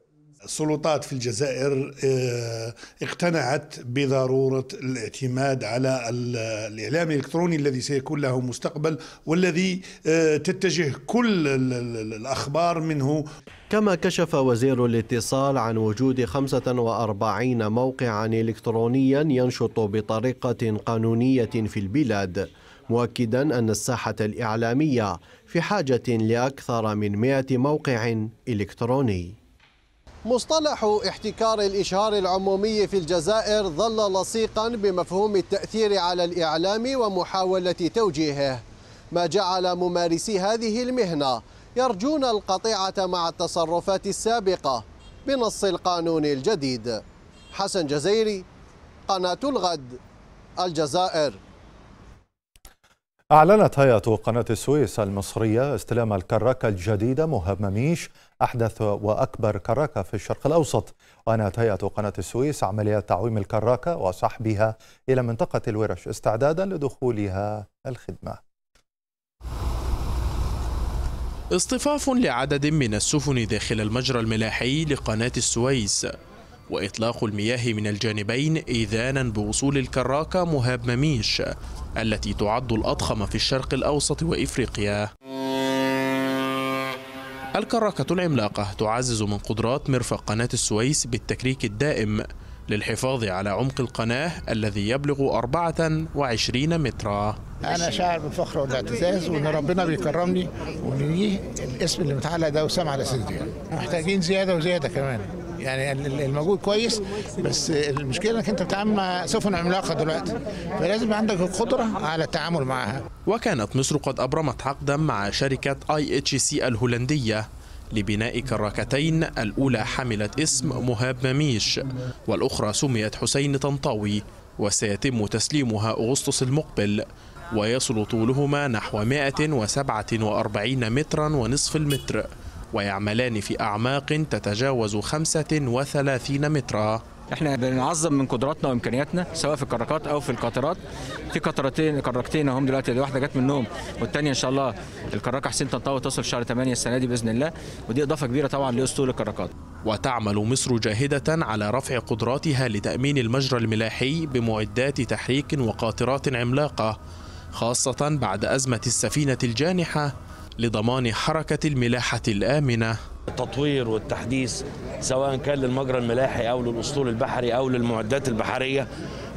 S11: السلطات في الجزائر آه، اقتنعت بضروره الاعتماد على الاعلام الالكتروني الذي سيكون له مستقبل والذي آه، تتجه كل الاخبار منه
S13: كما كشف
S11: وزير الاتصال عن
S13: وجود 45 موقعا الكترونيا ينشط بطريقه قانونيه في البلاد مؤكدا أن الساحة الإعلامية في حاجة لأكثر من 100 موقع إلكتروني مصطلح احتكار الإشهار العمومي في الجزائر ظل لصيقا بمفهوم التأثير على الإعلام ومحاولة توجيهه ما جعل ممارسي هذه المهنة يرجون القطيعة مع التصرفات السابقة بنص القانون الجديد حسن جزيري قناة الغد الجزائر
S1: أعلنت هيئة قناة السويس المصرية استلام الكراكة الجديدة مهمة ميش أحدث وأكبر كراكة في الشرق الأوسط وأنهت هيئة قناة السويس عملية تعويم الكراكة وسحبها إلى منطقة الورش استعدادا لدخولها الخدمة
S9: اصطفاف لعدد من السفن داخل المجرى الملاحي لقناة السويس وإطلاق المياه من الجانبين إذانا بوصول الكراكة مهاب مميش التي تعد الأضخم في الشرق الأوسط وإفريقيا الكراكة العملاقة تعزز من قدرات مرفق قناة السويس بالتكريك الدائم للحفاظ على عمق القناة الذي يبلغ 24 مترا
S2: أنا شاعر بالفخر والاعتزاز وإن ربنا بيكرمني وإن الاسم اللي متعلق ده وسام على سيدي محتاجين زيادة وزيادة كمان
S9: يعني
S2: الموجود كويس بس المشكله انك انت بتتعامل مع سفن عملاقه دلوقتي فلازم عندك القدره على التعامل معها
S9: وكانت مصر قد ابرمت عقدا مع شركه اي اتش سي الهولنديه لبناء كراكتين الأولى حملت اسم مهاب مميش والأخرى سميت حسين طنطاوي وسيتم تسليمها أغسطس المقبل ويصل طولهما نحو 147 مترا ونصف المتر ويعملان في أعماق تتجاوز 35
S14: مترا احنا بنعظم من قدراتنا وامكانياتنا سواء في الكركات او في القاطرات في قطرتين كركتين اهم دلوقتي واحده جت منهم والثانيه ان شاء الله الكركه حسين طنطاوي تصل شهر 8 السنه دي باذن الله ودي اضافه كبيره طبعا لاسطول الكركات وتعمل مصر
S9: جاهدة على رفع قدراتها لتأمين المجرى الملاحي بمعدات تحريك وقاطرات عملاقة خاصة بعد أزمة السفينة الجانحة لضمان حركة الملاحة الآمنة التطوير والتحديث سواء كان للمجرى
S2: الملاحي أو للأسطول البحري أو للمعدات البحرية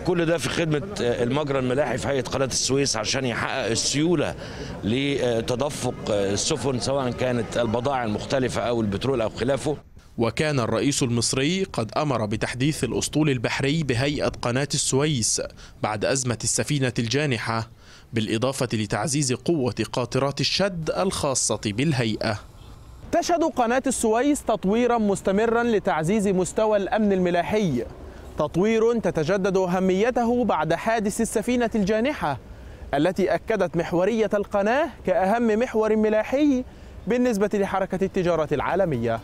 S2: كل ده في خدمة آه، المجرى
S9: الملاحي في هيئة قناة السويس عشان يحقق السيولة لتدفق آه، السفن سواء كانت البضائع المختلفة أو البترول أو خلافه وكان الرئيس المصري قد أمر بتحديث الأسطول البحري بهيئة قناة السويس بعد أزمة السفينة الجانحة بالإضافة لتعزيز قوة قاطرات الشد الخاصة بالهيئة تشهد قناة السويس تطويرا مستمرا لتعزيز مستوى الأمن الملاحي تطوير تتجدد أهميته بعد حادث السفينة الجانحة التي أكدت محورية القناة كأهم محور ملاحي بالنسبة لحركة التجارة العالمية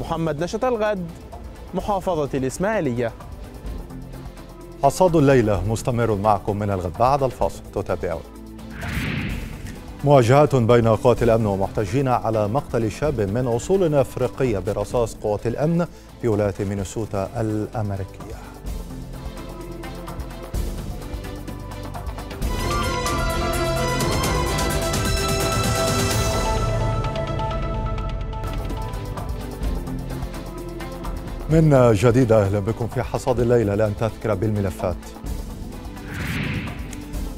S9: محمد نشط الغد محافظة الإسماعيلية
S1: حصاد الليلة مستمر معكم من الغد بعد الفاصل تتابعون مواجهات بين قوات الأمن ومحتجين على مقتل شاب من أصول أفريقية برصاص قوات الأمن في ولاية مينيسوتا الأمريكية من جديد اهلا بكم في حصاد الليله لان تذكر بالملفات.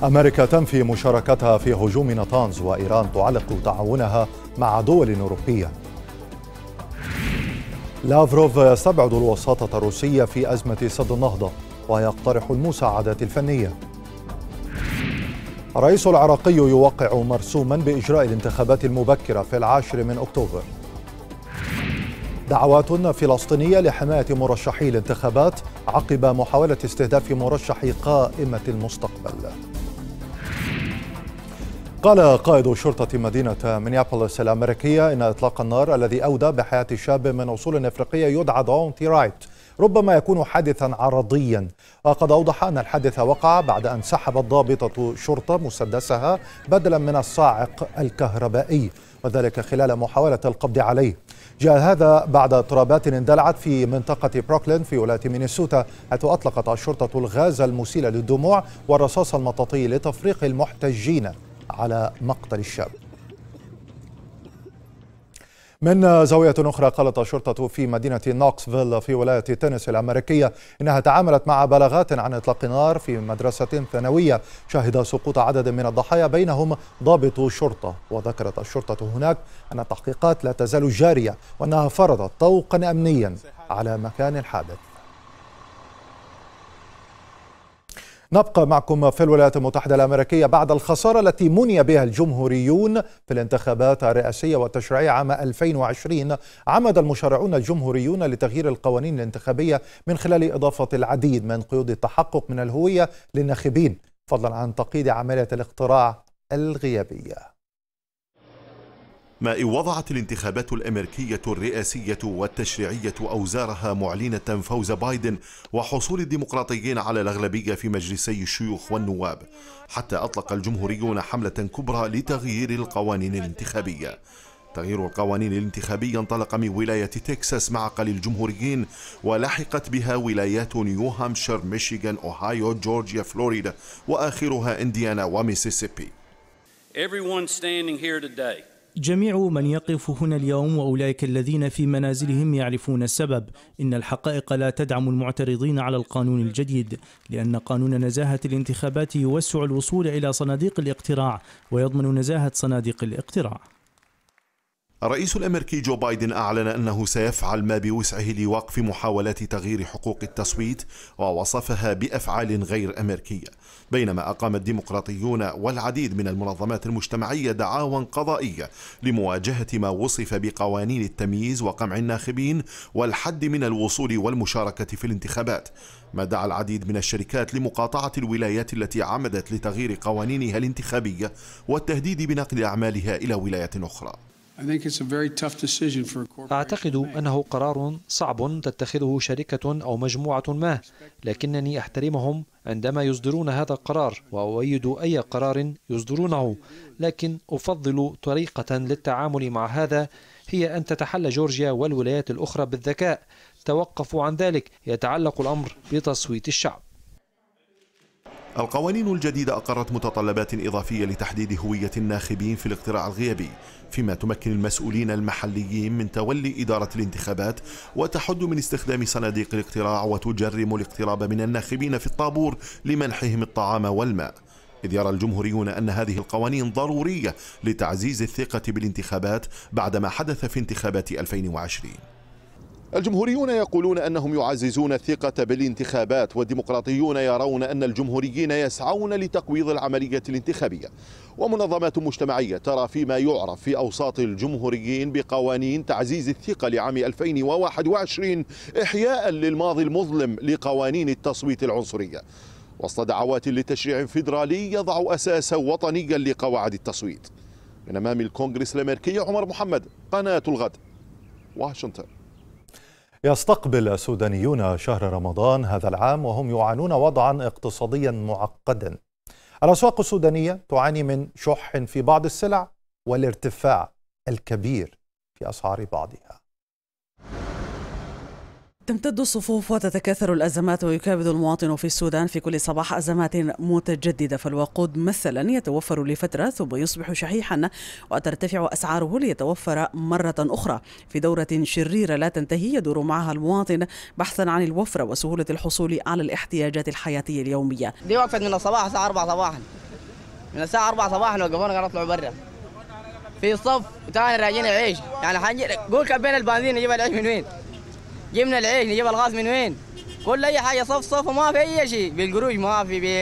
S1: امريكا تنفي مشاركتها في هجوم نطانز وايران تعلق تعاونها مع دول اوروبيه. لافروف يستبعد الوساطه الروسيه في ازمه سد النهضه ويقترح المساعدات الفنيه. الرئيس العراقي يوقع مرسوما باجراء الانتخابات المبكره في العاشر من اكتوبر. دعوات فلسطينية لحماية مرشحي الانتخابات عقب محاولة استهداف مرشح قائمة المستقبل قال قائد شرطة مدينة مينيابوليس الأمريكية إن إطلاق النار الذي أودى بحياة شاب من أصول أفريقية يدعى دونتي رايت ربما يكون حادثا عرضيا وقد أوضح أن الحادث وقع بعد أن سحبت ضابطة شرطة مسدسها بدلا من الصاعق الكهربائي وذلك خلال محاولة القبض عليه جاء هذا بعد اضطرابات اندلعت في منطقة بروكلين في ولاية مينيسوتا حيث أطلقت الشرطة الغاز المسيل للدموع والرصاص المطاطي لتفريق المحتجين على مقتل الشاب من زاوية أخرى قالت الشرطة في مدينة نوكسفيل في ولاية تينيسي الأمريكية إنها تعاملت مع بلاغات عن إطلاق نار في مدرسة ثانوية شهد سقوط عدد من الضحايا بينهم ضابط شرطة وذكرت الشرطة هناك أن التحقيقات لا تزال جارية وأنها فرضت طوقا أمنيا على مكان الحادث نبقى معكم في الولايات المتحدة الأمريكية بعد الخسارة التي مني بها الجمهوريون في الانتخابات الرئاسية والتشريعية عام 2020 عمد المشرعون الجمهوريون لتغيير القوانين الانتخابية من خلال إضافة العديد من قيود التحقق من الهوية للناخبين فضلا عن تقييد عملية الاقتراع الغيابية
S10: ما إن وضعت الانتخابات الأمريكية الرئاسية والتشريعية أوزارها معلنة فوز بايدن وحصول الديمقراطيين على الأغلبية في مجلسي الشيوخ والنواب حتى أطلق الجمهوريون حملة كبرى لتغيير القوانين الانتخابية تغيير القوانين الانتخابية انطلق من ولاية تكساس معقل الجمهوريين ولحقت بها ولايات نيو هامشير، ميشيغان، أوهايو، جورجيا، فلوريدا وآخرها إنديانا وميسيسيبي.
S6: Everyone standing here today
S8: جميع من يقف هنا اليوم واولئك الذين في منازلهم يعرفون السبب ان الحقائق لا تدعم المعترضين على القانون الجديد لان قانون نزاهه الانتخابات يوسع الوصول الى صناديق الاقتراع ويضمن نزاهه صناديق الاقتراع
S10: الرئيس الامريكي جو بايدن اعلن انه سيفعل ما بوسعه لوقف محاولات تغيير حقوق التصويت ووصفها بافعال غير امريكيه بينما اقام الديمقراطيون والعديد من المنظمات المجتمعيه دعاوى قضائيه لمواجهه ما وصف بقوانين التمييز وقمع الناخبين والحد من الوصول والمشاركه في الانتخابات ما دعا العديد من الشركات لمقاطعه الولايات التي عمدت لتغيير قوانينها الانتخابيه والتهديد بنقل اعمالها الى ولايات اخرى
S8: أعتقد أنه قرار صعب تتخذه شركة أو مجموعة ما لكنني أحترمهم عندما يصدرون هذا القرار وأؤيد أي قرار يصدرونه لكن أفضل طريقة للتعامل مع هذا هي أن تتحلى جورجيا والولايات الأخرى بالذكاء توقفوا عن ذلك يتعلق الأمر بتصويت الشعب القوانين
S10: الجديدة أقرت متطلبات إضافية لتحديد هوية الناخبين في الاقتراع الغيابي فيما تمكن المسؤولين المحليين من تولي إدارة الانتخابات وتحد من استخدام صناديق الاقتراع وتجرم الاقتراب من الناخبين في الطابور لمنحهم الطعام والماء إذ يرى الجمهوريون أن هذه القوانين ضرورية لتعزيز الثقة بالانتخابات بعدما حدث في انتخابات 2020 الجمهوريون يقولون انهم يعززون الثقه بالانتخابات والديمقراطيون يرون ان الجمهوريين يسعون لتقويض العمليه الانتخابيه ومنظمات مجتمعيه ترى فيما يعرف في اوساط الجمهوريين بقوانين تعزيز الثقه لعام 2021 احياء للماضي المظلم لقوانين التصويت العنصريه وسط دعوات لتشريع فيدرالي يضع اساسا وطنيا لقواعد التصويت من امام الكونغرس الامريكي عمر محمد قناه الغد
S1: واشنطن يستقبل السودانيون شهر رمضان هذا العام وهم يعانون وضعا اقتصاديا معقدا الأسواق السودانية تعاني من شح في بعض السلع والارتفاع الكبير في أسعار بعضها
S15: تمتد الصفوف وتتكاثر الأزمات ويكابد المواطن في السودان في كل صباح أزمات متجددة فالوقود مثلا يتوفر لفترة ثم يصبح شحيحا وترتفع أسعاره ليتوفر مرة أخرى في دورة شريرة لا تنتهي يدور معها المواطن بحثا عن الوفرة وسهولة الحصول على الاحتياجات الحياتية اليومية
S5: دي وقفت من الصباح الساعة 4 صباحا من الساعة 4 صباحا وقفونا قالوا اطلعوا برا في صف وتاني راجعين العيش يعني حنجي قول كبين البنزين نجيب العيش من وين جبنا العيش نجيب الغاز من وين كل اي حاجه صف صف وما في اي شيء بالقروش ما في بي...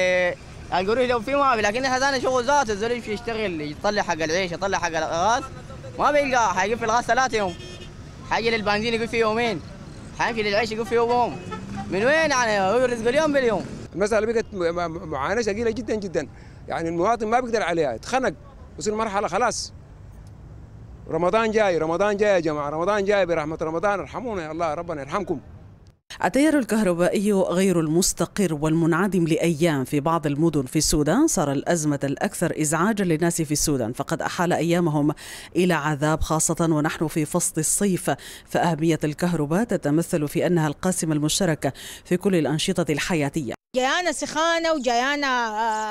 S5: القروش لو في ما في لكن احنا ثاني شغل ذاته الزول يمشي يشتغل يطلع حق العيش يطلع حق الغاز ما بيلقى حيقف في الغاز ثلاثة يوم حاجه للبنزين يقف فيه يومين حيمشي للعيش يقف فيه يوم
S14: من وين يعني هو رزقه اليوم باليوم المساله بقت معاناه ثقيله جدا جدا يعني المواطن ما بيقدر عليها اتخنق وصل مرحله خلاص رمضان جاي رمضان جاي يا جماعه رمضان جاي برحمه رمضان ارحمونا يا الله ربنا يرحمكم
S15: التيار الكهربائي غير المستقر والمنعدم لأيام في بعض المدن في السودان صار الأزمة الأكثر إزعاجا للناس في السودان فقد أحال أيامهم إلى عذاب خاصة ونحن في فصل الصيف فأهمية الكهرباء تتمثل في أنها القاسمة المشتركة في كل الأنشطة الحياتية جايانا سخانه وجايانا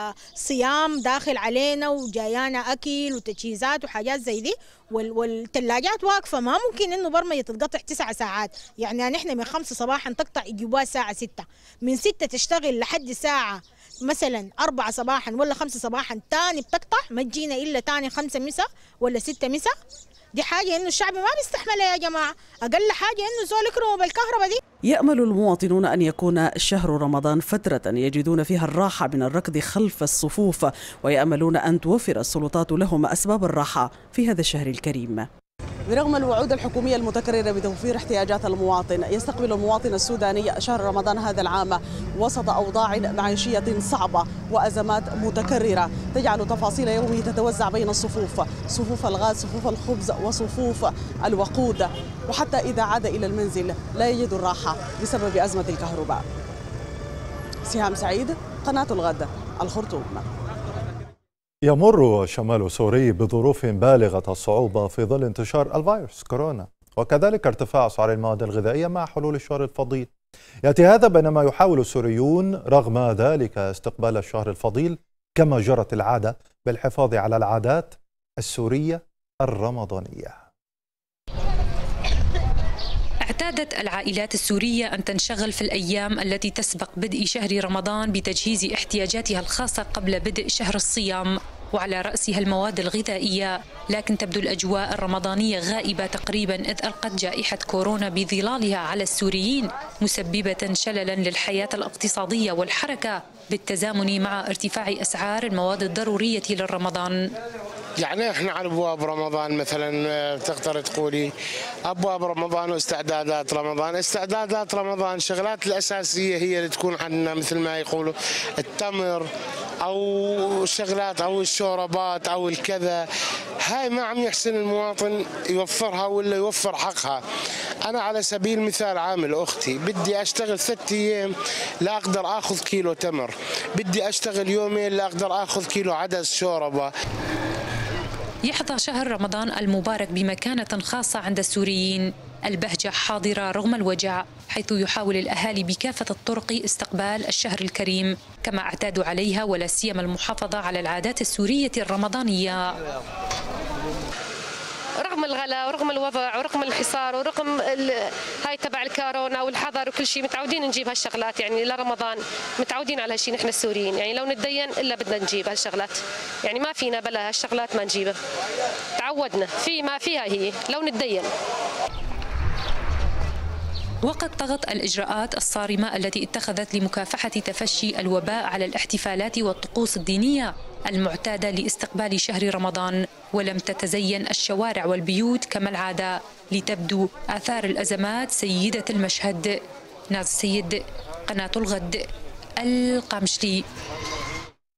S15: آه، صيام داخل علينا وجايانا اكل وتجهيزات وحاجات زي دي والثلاجات واقفه ما ممكن انه برمجه تتقطع تسع ساعات يعني نحن من خمسة صباحا تقطع يجيبوها الساعه ستة من ستة تشتغل لحد ساعه مثلا أربعة صباحا ولا خمسة صباحا تاني بتقطع ما تجينا إلا تاني خمسة مساء ولا ستة مساء دي حاجة إنه الشعب ما بيستحملها يا جماعة أقل حاجة إنه زول يكرموا بالكهرباء دي يأمل المواطنون أن يكون شهر رمضان فترة يجدون فيها الراحة من الركض خلف الصفوف ويأملون أن توفر السلطات لهم أسباب الراحة في هذا الشهر الكريم برغم الوعود الحكومية المتكررة بتوفير احتياجات المواطن يستقبل المواطن السوداني شهر رمضان هذا العام وسط أوضاع معيشية صعبة وأزمات متكررة تجعل تفاصيل يومه تتوزع بين الصفوف صفوف الغاز صفوف الخبز وصفوف الوقود وحتى إذا عاد إلى المنزل لا يجد الراحة بسبب أزمة الكهرباء سهام سعيد قناة الغد الخرطوم
S1: يمر شمال سوري بظروف بالغة الصعوبة في ظل انتشار الفيروس كورونا وكذلك ارتفاع أسعار المواد الغذائية مع حلول الشهر الفضيل يأتي هذا بينما يحاول السوريون رغم ذلك استقبال الشهر الفضيل كما جرت العادة بالحفاظ على العادات السورية الرمضانية
S16: اعتادت العائلات السورية أن تنشغل في الأيام التي تسبق بدء شهر رمضان بتجهيز احتياجاتها الخاصة قبل بدء شهر الصيام وعلى رأسها المواد الغذائية لكن تبدو الأجواء الرمضانية غائبة تقريبا إذ ألقت جائحة كورونا بظلالها على السوريين مسببة شللا للحياة الاقتصادية والحركة بالتزامن مع ارتفاع أسعار المواد الضرورية للرمضان
S9: يعني احنا على ابواب رمضان مثلا آه، تقدر تقولي ابواب رمضان واستعدادات رمضان، استعدادات رمضان شغلات الاساسيه هي اللي تكون عندنا مثل ما يقولوا التمر او شغلات او الشوربات او الكذا هاي ما عم يحسن المواطن يوفرها ولا يوفر حقها انا على سبيل المثال عامل اختي بدي اشتغل ثلاث ايام لا اقدر اخذ كيلو تمر بدي اشتغل يومين لاقدر اخذ كيلو عدس شوربه
S16: يحظى شهر رمضان المبارك بمكانة خاصة عند السوريين البهجة حاضرة رغم الوجع حيث يحاول الأهالي بكافة الطرق استقبال الشهر الكريم كما اعتادوا عليها ولا سيما المحافظة على العادات السورية الرمضانية رغم الغلاء ورغم الوضع ورغم الحصار ورغم هاي تبع الكورونا والحظر وكل شيء متعودين نجيب هالشغلات يعني لرمضان متعودين على هالشيء نحن السوريين يعني لو نتدين الا بدنا نجيب هالشغلات يعني ما فينا بلا هالشغلات ما نجيبها تعودنا في ما فيها هي لو نتدين وقد طغت الإجراءات الصارمة التي اتخذت لمكافحة تفشي الوباء على الاحتفالات والطقوس الدينية المعتادة لاستقبال شهر رمضان ولم تتزين الشوارع والبيوت كما العادة لتبدو آثار الأزمات سيدة المشهد ناز السيد قناة الغد القمشلي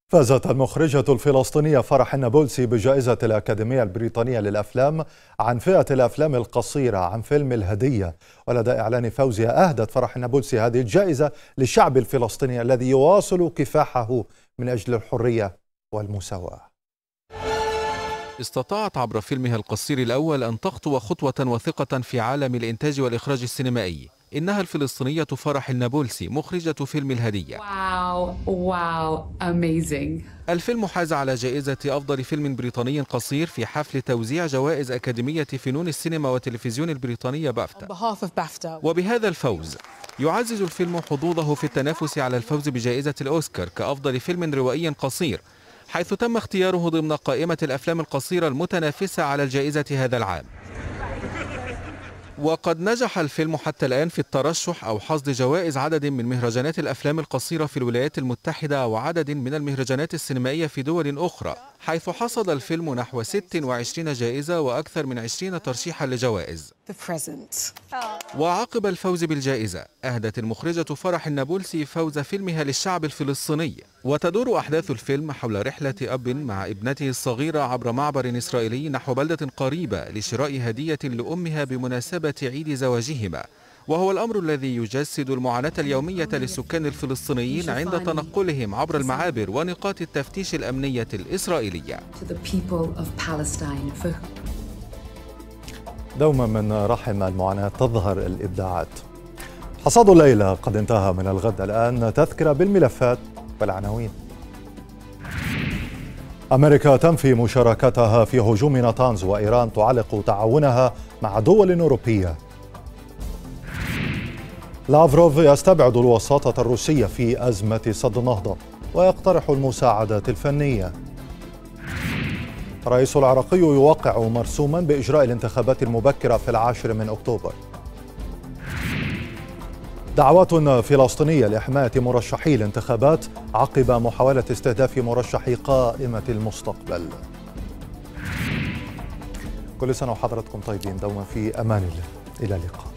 S1: فازت المخرجة الفلسطينية فرح النابلسي بجائزة الأكاديمية البريطانية للأفلام عن فئة الأفلام القصيرة عن فيلم الهدية ولدى إعلان فوزها أهدت فرح النابلسي هذه الجائزة للشعب الفلسطيني الذي يواصل كفاحه من أجل الحرية والمساواة
S14: استطاعت عبر فيلمها القصير الأول أن تخطو خطوة وثقة في عالم الإنتاج والإخراج السينمائي إنها الفلسطينية فرح النابلسي مخرجة فيلم الهدية
S12: واو واو amazing.
S14: الفيلم حاز على جائزة أفضل فيلم بريطاني قصير في حفل توزيع جوائز أكاديمية فنون السينما والتلفزيون البريطانية
S5: بافتا
S14: وبهذا الفوز يعزز الفيلم حظوظه في التنافس على الفوز بجائزة الأوسكار كأفضل فيلم روائي قصير حيث تم اختياره ضمن قائمة الأفلام القصيرة المتنافسة على الجائزة هذا العام وقد نجح الفيلم حتى الآن في الترشح أو حصد جوائز عدد من مهرجانات الأفلام القصيرة في الولايات المتحدة وعدد من المهرجانات السينمائية في دول أخرى حيث حصد الفيلم نحو 26 جائزة وأكثر من 20 ترشيحا لجوائز وعقب الفوز بالجائزة أهدت المخرجة فرح النابلسي فوز فيلمها للشعب الفلسطيني وتدور أحداث الفيلم حول رحلة أب مع ابنته الصغيرة عبر معبر إسرائيلي نحو بلدة قريبة لشراء هدية لأمها بمناسبة عيد زواجهما وهو الأمر الذي يجسد المعاناة اليومية للسكان الفلسطينيين عند تنقلهم عبر المعابر ونقاط التفتيش الأمنية الإسرائيلية
S1: دوما من رحم المعاناة تظهر الإبداعات حصاد الليلة قد انتهى من الغد الآن تذكرة بالملفات والعناوين أمريكا تنفي مشاركتها في هجوم ناتانز وإيران تعلق تعاونها مع دول أوروبية لافروف يستبعد الوساطة الروسية في أزمة سد النهضة ويقترح المساعدات الفنية الرئيس العراقي يوقع مرسوما بإجراء الانتخابات المبكرة في العاشر من أكتوبر دعوات فلسطينية لحماية مرشحي الانتخابات عقب محاولة استهداف مرشحي قائمة المستقبل كل سنة وحضراتكم طيبين دوما في أمان الله إلى اللقاء